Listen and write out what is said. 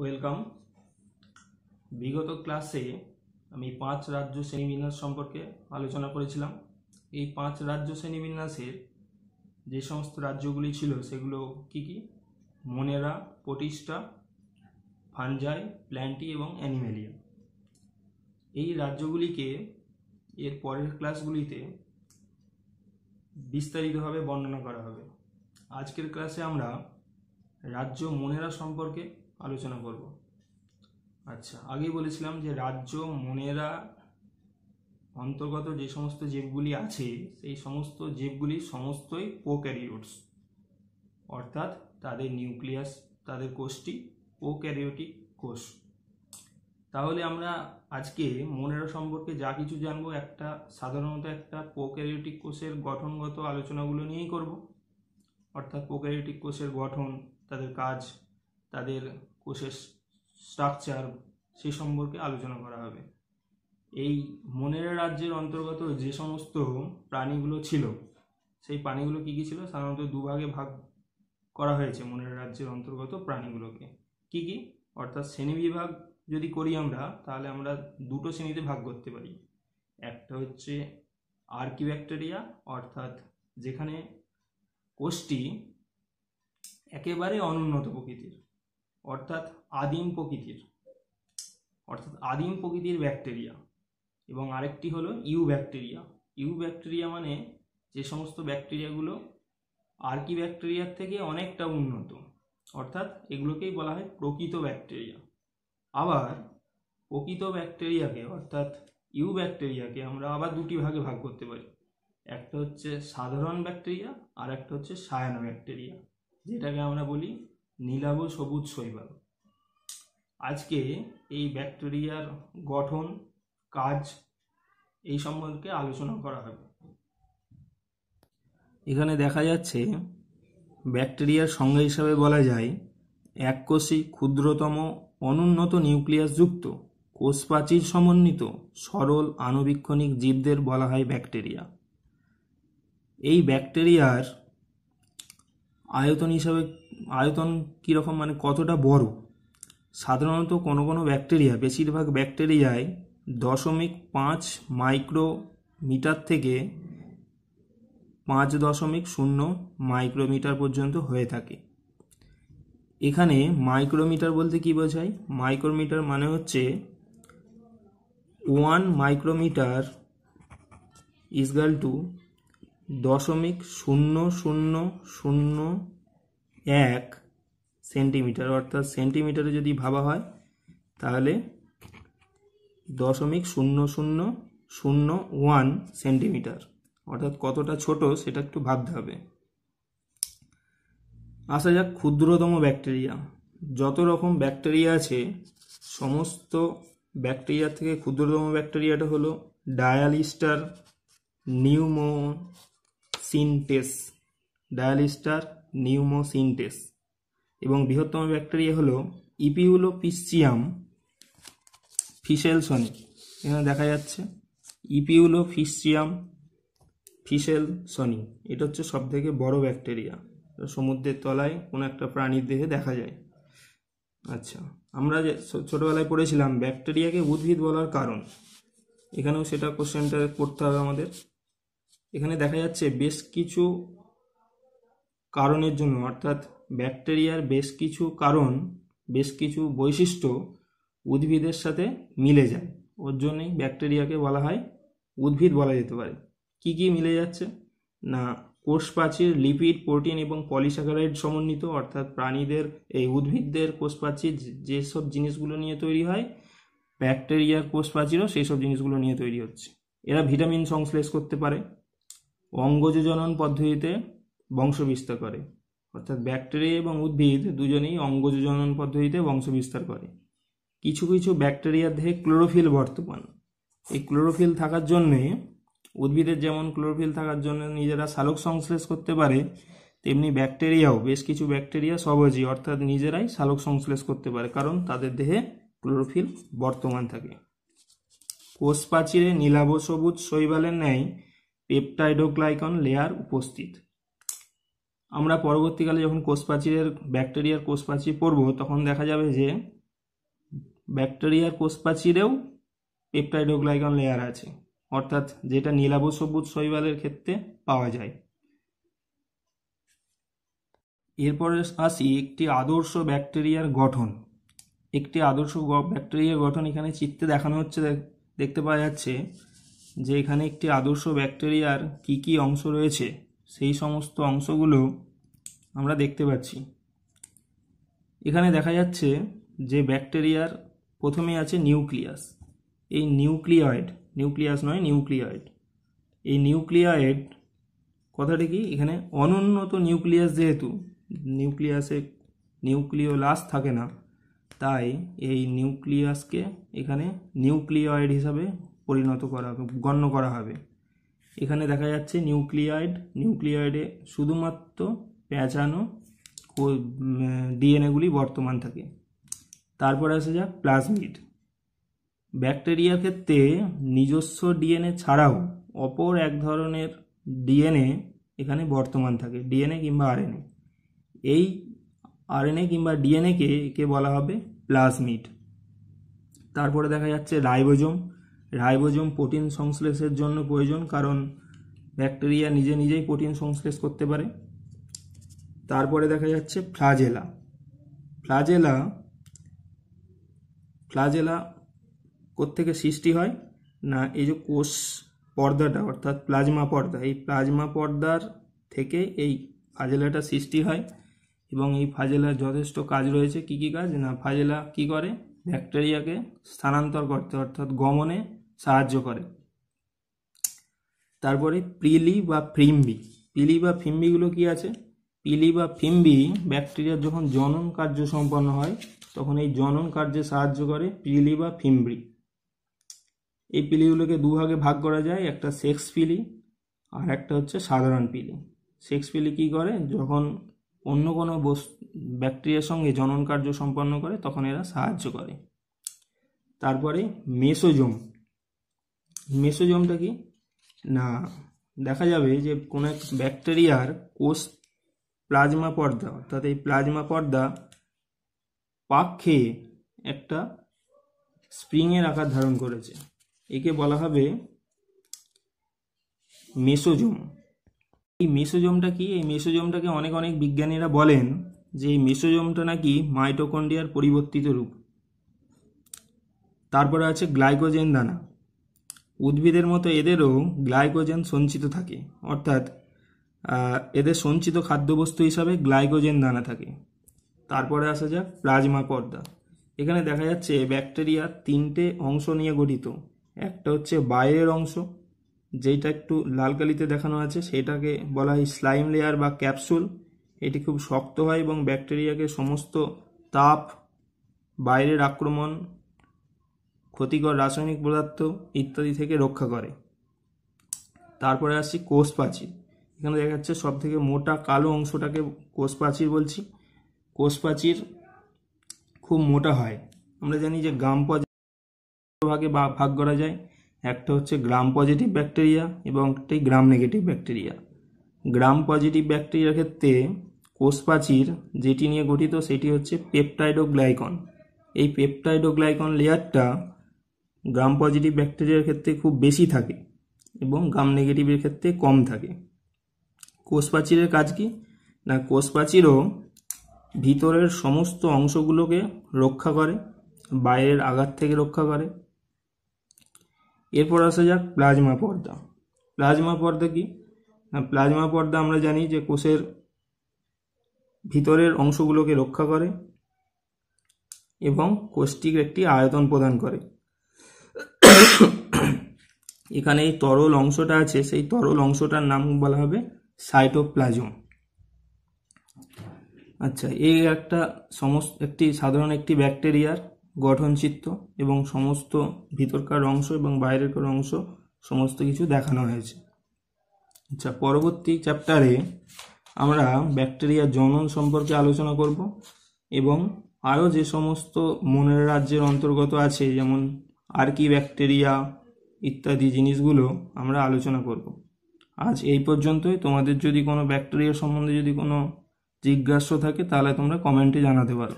welcome বিগত ক্লাসে আমি পাঁচ রাজ্য শ্রেণীবিন্যাস সম্পর্কে আলোচনা করেছিলাম এই পাঁচ রাজ্য শ্রেণীবিন্যাসের যে সমস্ত রাজ্যগুলি ছিল সেগুলো কি কি মনেরা পটিস্টা ফানজাই প্ল্যান্টি এবং অ্যানিমেলিয়া এই রাজ্যগুলিকে এর পরের ক্লাসগুলিতে বিস্তারিতভাবে বর্ণনা করা হবে আজকের ক্লাসে আমরা রাজ্য মনেরা সম্পর্কে আলোচনা করব আচ্ছা আগেই বলেছিলাম যে রাজ্য মনেরা অন্তর্গত যে সমস্ত জীবগুলি আছে সেই সমস্ত জীবগুলি সমস্তই প্রোক্যারিওটস অর্থাৎ তাদের নিউক্লিয়াস তাদের কোষটি প্রোক্যারিওটিক কোষ তাহলে আমরা আজকে মনেরা সম্পর্কে যা কিছু জানবো একটা সাধারণত একটা প্রোক্যারিওটিক কোষের গঠনগত আলোচনাগুলো নিয়েই করব অর্থাৎ প্রোক্যারিওটিক কোষের গঠন তাদের কাজ তাদের কোষের স্ট্রাকচার সে সম্পর্কে আলোচনা করা হবে এই মনের রাজ্যের অন্তর্গত যে সমস্ত প্রাণীগুলো ছিল সেই প্রাণীগুলো কী কী ছিল সাধারণত দুভাগে ভাগ করা হয়েছে মনের রাজ্যের অন্তর্গত প্রাণীগুলোকে কী কী অর্থাৎ শ্রেণীবিভাগ যদি করি আমরা তাহলে আমরা দুটো শ্রেণীতে ভাগ করতে পারি একটা হচ্ছে আর্কিব্যাকটেরিয়া অর্থাৎ যেখানে কোষটি একেবারে অনুন্নত প্রকৃতির অর্থাৎ আদিম প্রকৃতির অর্থাৎ আদিম প্রকৃতির ব্যাকটেরিয়া এবং আরেকটি হলো ইউ ব্যাকটেরিয়া ইউ ব্যাকটেরিয়া মানে যে সমস্ত ব্যাকটেরিয়াগুলো আর্কি ব্যাকটেরিয়ার থেকে অনেকটা উন্নত অর্থাৎ এগুলোকেই বলা হয় প্রকৃত ব্যাকটেরিয়া আবার প্রকৃত ব্যাকটেরিয়াকে অর্থাৎ ইউ ব্যাকটেরিয়াকে আমরা আবার দুটি ভাগে ভাগ করতে পারি একটা হচ্ছে সাধারণ ব্যাকটেরিয়া আর একটা হচ্ছে সায়ানো ব্যাকটেরিয়া যেটাকে আমরা বলি নীলাভ সবুজ শৈবাল আজকে এই ব্যাকটেরিয়ার গঠন কাজ এই সম্পর্কে আলোচনা করা হবে এখানে দেখা যাচ্ছে ব্যাকটেরিয়ার সংজ্ঞা হিসাবে বলা যায় এককোষী ক্ষুদ্রতম অনুন্নত নিউক্লিয়াসযুক্ত কোষ প্রাচীর সমন্বিত সরল আণুবীক্ষণিক জীবদের বলা হয় ব্যাকটেরিয়া এই ব্যাকটেরিয়ার আয়তন হিসাবে আয়তন কীরকম মানে কতটা বড় সাধারণত কোনো কোনো ব্যাকটেরিয়া বেশিরভাগ ব্যাকটেরিয়ায় দশমিক পাঁচ মাইক্রোমিটার থেকে পাঁচ দশমিক শূন্য মাইক্রোমিটার পর্যন্ত হয়ে থাকে এখানে মাইক্রোমিটার বলতে কি বোঝায় মাইক্রোমিটার মানে হচ্ছে ওয়ান মাইক্রোমিটার ইজগাল টু দশমিক শূন্য শূন্য শূন্য এক সেন্টিমিটার অর্থাৎ সেন্টিমিটারে যদি ভাবা হয় তাহলে দশমিক শূন্য শূন্য শূন্য ওয়ান সেন্টিমিটার অর্থাৎ কতটা ছোট সেটা একটু ভাবতে হবে আসা যাক ক্ষুদ্রতম ব্যাকটেরিয়া যত রকম ব্যাকটেরিয়া আছে সমস্ত ব্যাকটেরিয়া থেকে ক্ষুদ্রতম ব্যাকটেরিয়াটা হলো ডায়ালিস্টার নিউমো সিনটেস ডায়ালিস্টার নিউমোসিনটেস এবং বৃহত্তম ব্যাকটেরিয়া হলো ইপিউলো পিসিয়াম ফিসেলসনিক এখানে দেখা যাচ্ছে ইপিউলো ফিসিয়াম সনি এটা হচ্ছে সব থেকে বড় ব্যাকটেরিয়া সমুদ্রের তলায় কোনো একটা প্রাণীর দেহে দেখা যায় আচ্ছা আমরা যে ছোটোবেলায় পড়েছিলাম ব্যাকটেরিয়াকে উদ্ভিদ বলার কারণ এখানেও সেটা কোশ্চেনটা করতে হবে আমাদের এখানে দেখা যাচ্ছে বেশ কিছু কারণের জন্য অর্থাৎ ব্যাকটেরিয়ার বেশ কিছু কারণ বেশ কিছু বৈশিষ্ট্য উদ্ভিদের সাথে মিলে যায় ওর জন্যই ব্যাকটেরিয়াকে বলা হয় উদ্ভিদ বলা যেতে পারে কি কি মিলে যাচ্ছে না কোষ প্রাচীর লিপিড প্রোটিন এবং পলিস্যাকারাইড সমন্বিত অর্থাৎ প্রাণীদের এই উদ্ভিদদের কোষ প্রাচীর যেসব জিনিসগুলো নিয়ে তৈরি হয় ব্যাকটেরিয়ার কোষ প্রাচীরও সেই সব জিনিসগুলো নিয়ে তৈরি হচ্ছে এরা ভিটামিন সংশ্লেষ করতে পারে অঙ্গজজনন পদ্ধতিতে বংশবিস্তার করে অর্থাৎ ব্যাকটেরিয়া এবং উদ্ভিদ দুজনেই অঙ্গজজনন পদ্ধতিতে বংশবিস্তার করে কিছু কিছু ব্যাকটেরিয়ার দেহে ক্লোরোফিল বর্তমান এই ক্লোরোফিল থাকার জন্যে উদ্ভিদের যেমন ক্লোরোফিল থাকার জন্য নিজেরা সালোক সংশ্লেষ করতে পারে তেমনি ব্যাকটেরিয়াও বেশ কিছু ব্যাকটেরিয়া সবজি অর্থাৎ নিজেরাই সালোক সংশ্লেষ করতে পারে কারণ তাদের দেহে ক্লোরোফিল বর্তমান থাকে কোষ প্রাচীরে নীলাভ সবুজ শৈবালের ন্যায় পেপটাইডোগ্লাইকন লেয়ার উপস্থিত আমরা পরবর্তীকালে যখন কোষপাচিরের ব্যাকটেরিয়ার কোষপাচি প্রাচীর পড়ব তখন দেখা যাবে যে ব্যাকটেরিয়ার কোষপাচিরেও পেপটাইডোগ্লাইকন লেয়ার আছে অর্থাৎ যেটা নীলাভ সবুজ শৈবালের ক্ষেত্রে পাওয়া যায় এরপরে আসি একটি আদর্শ ব্যাকটেরিয়ার গঠন একটি আদর্শ ব্যাকটেরিয়ার গঠন এখানে চিত্রে দেখানো হচ্ছে দেখতে পাওয়া যাচ্ছে যে এখানে একটি আদর্শ ব্যাকটেরিয়ার কি কি অংশ রয়েছে সেই সমস্ত অংশগুলো আমরা দেখতে পাচ্ছি এখানে দেখা যাচ্ছে যে ব্যাকটেরিয়ার প্রথমে আছে নিউক্লিয়াস এই নিউক্লিয়েড নিউক্লিয়াস নয় নিউক্লিয়েড এই নিউক্লিয়েড কথাটি কি এখানে অনুন্নত নিউক্লিয়াস যেহেতু নিউক্লিয়াসে নিউক্লিওলাস থাকে না তাই এই নিউক্লিয়াসকে এখানে নিউক্লিয়েড হিসাবে পরিণত করা গণ্য করা হবে এখানে দেখা যাচ্ছে নিউক্লিয়াইড নিউক্লিয়াইডে শুধুমাত্র পেঁচানো ডিএনএগুলি বর্তমান থাকে তারপর আসে যাক প্লাজমিড ব্যাকটেরিয়া ক্ষেত্রে নিজস্ব ডিএনএ ছাড়াও অপর এক ধরনের ডিএনএ এখানে বর্তমান থাকে ডিএনএ কিংবা আরএনএ এই আরএনএ কিংবা ডিএনএকে একে বলা হবে প্লাজমিড তারপরে দেখা যাচ্ছে রাইবোজোম রাইবোজোম প্রোটিন সংশ্লেষের জন্য প্রয়োজন কারণ ব্যাকটেরিয়া নিজে নিজেই প্রোটিন সংশ্লেষ করতে পারে তারপরে দেখা যাচ্ছে ফ্লাজেলা ফ্লাজেলা ফ্লাজেলা কোত্থেকে সৃষ্টি হয় না এই যে কোষ পর্দাটা অর্থাৎ প্লাজমা পর্দা এই প্লাজমা পর্দার থেকে এই ফাজেলাটা সৃষ্টি হয় এবং এই ফাজেলার যথেষ্ট কাজ রয়েছে কি কি কাজ না ফাজেলা কি করে ব্যাকটেরিয়াকে স্থানান্তর করতে অর্থাৎ গমনে সাহায্য করে তারপরে প্রিলি বা ফিম্বি পিলি বা ফিম্বিগুলো কি আছে পিলি বা ফিম্বি ব্যাকটেরিয়ার যখন জনন কার্য সম্পন্ন হয় তখন এই জনন কার্যে সাহায্য করে পিলি বা ফিম্বি এই পিলিগুলোকে দুভাগে ভাগ করা যায় একটা সেক্স পিলি আর একটা হচ্ছে সাধারণ পিলি সেক্স পিলি কী করে যখন অন্য কোনো ব্যাকটেরিয়ার সঙ্গে জনন কার্য সম্পন্ন করে তখন এরা সাহায্য করে তারপরে মেসোজোম মেসোজমটা কি না দেখা যাবে যে কোনো এক ব্যাকটেরিয়ার কোষ প্লাজমা পর্দা অর্থাৎ এই প্লাজমা পর্দা পাক খেয়ে একটা স্প্রিংয়ের আকার ধারণ করেছে একে বলা হবে মেসোজোম এই মেসোজোমটা কি এই মেসোজোমটাকে অনেক অনেক বিজ্ঞানীরা বলেন যে এই মেসোজোমটা নাকি মাইটোকন্ডিয়ার পরিবর্তিত রূপ তারপরে আছে গ্লাইকোজেন দানা উদ্ভিদের মতো এদেরও গ্লাইকোজেন সঞ্চিত থাকে অর্থাৎ এদের সঞ্চিত খাদ্যবস্তু হিসাবে গ্লাইকোজেন দানা থাকে তারপরে আসা যাক প্লাজমা পর্দা এখানে দেখা যাচ্ছে ব্যাকটেরিয়া তিনটে অংশ নিয়ে গঠিত একটা হচ্ছে বাইরের অংশ যেটা একটু লাল কালিতে দেখানো আছে সেটাকে বলা হয় স্লাইম লেয়ার বা ক্যাপসুল এটি খুব শক্ত হয় এবং ব্যাকটেরিয়াকে সমস্ত তাপ বাইরের আক্রমণ ক্ষতিকর রাসায়নিক পদার্থ ইত্যাদি থেকে রক্ষা করে তারপরে আসছি কোষ প্রাচীর এখানে দেখা যাচ্ছে সব থেকে মোটা কালো অংশটাকে কোষ প্রাচীর বলছি কোষ প্রাচীর খুব মোটা হয় আমরা জানি যে গ্রাম ভাগে ভাগ করা যায় একটা হচ্ছে গ্রাম পজিটিভ ব্যাকটেরিয়া এবং একটাই gram negative bacteria gram positive ব্যাকটেরিয়ার ক্ষেত্রে কোষ প্রাচীর যেটি নিয়ে গঠিত সেটি হচ্ছে পেপটাইডোগ্লাইকন এই পেপটাইডোগ্লাইকন লেয়ারটা গ্রাম পজিটিভ ব্যাকটেরিয়ার ক্ষেত্রে খুব বেশি থাকে এবং গ্রাম নেগেটিভের ক্ষেত্রে কম থাকে কোষ প্রাচীরের কাজ কি না কোষ প্রাচীরও ভিতরের সমস্ত অংশগুলোকে রক্ষা করে বাইরের আঘাত থেকে রক্ষা করে এরপর আসা যাক প্লাজমা পর্দা প্লাজমা পর্দা কি প্লাজমা পর্দা আমরা জানি যে কোষের ভিতরের অংশগুলোকে রক্ষা করে এবং কোষটিকে একটি আয়তন প্রদান করে এখানে এই তরল অংশটা আছে সেই তরল অংশটার নাম বলা হবে সাইটোপ্লাজম আচ্ছা এই একটা সমস্ত একটি সাধারণ একটি ব্যাকটেরিয়ার গঠনচিত্র এবং সমস্ত ভিতরকার অংশ এবং বাইরেরকার অংশ সমস্ত কিছু দেখানো হয়েছে আচ্ছা পরবর্তী চ্যাপ্টারে আমরা ব্যাকটেরিয়া জনন সম্পর্কে আলোচনা করব এবং আরও যে সমস্ত মনের রাজ্যের অন্তর্গত আছে যেমন আর্কি ব্যাকটেরিয়া ইত্যাদি জিনিসগুলো আমরা আলোচনা করব আজ এই পর্যন্তই তোমাদের যদি কোনো ব্যাকটেরিয়া সম্বন্ধে যদি কোনো জিজ্ঞাস্য থাকে তাহলে তোমরা কমেন্টে জানাতে পারো